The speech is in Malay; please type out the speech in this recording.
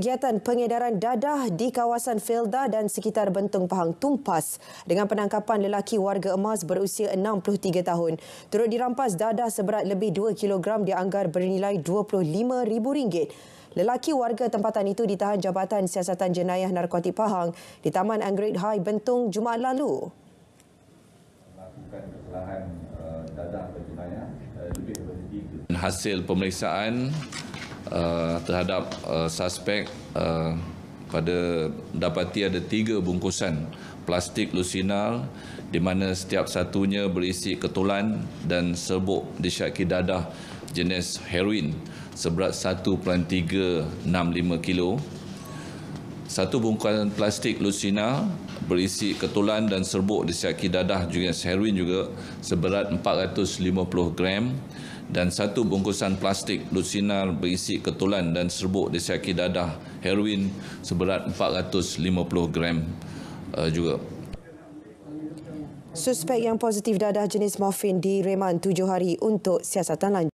Kegiatan pengedaran dadah di kawasan Felda dan sekitar Bentong Pahang tumpas dengan penangkapan lelaki warga emas berusia 63 tahun. Turut dirampas dadah seberat lebih 2 kilogram dianggar bernilai RM25,000. Lelaki warga tempatan itu ditahan Jabatan Siasatan Jenayah Narkotik Pahang di Taman Angrid High Bentong Jumaat lalu. Eh, eh, hasil pemeriksaan uh, terhadap uh, suspek uh, pada dapati ada tiga bungkusan plastik lusinal di mana setiap satunya berisi ketulan dan serbuk disyaki dadah jenis heroin seberat 1.365 kilo satu bungkusan plastik Lucina berisi ketulan dan serbuk di sekaki dadah juga heroin juga seberat 450 gram dan satu bungkusan plastik Lucina berisi ketulan dan serbuk di sekaki dadah heroin seberat 450 gram uh, juga. Suspek yang positif dadah jenis morfin direman tujuh hari untuk siasatan lanjut.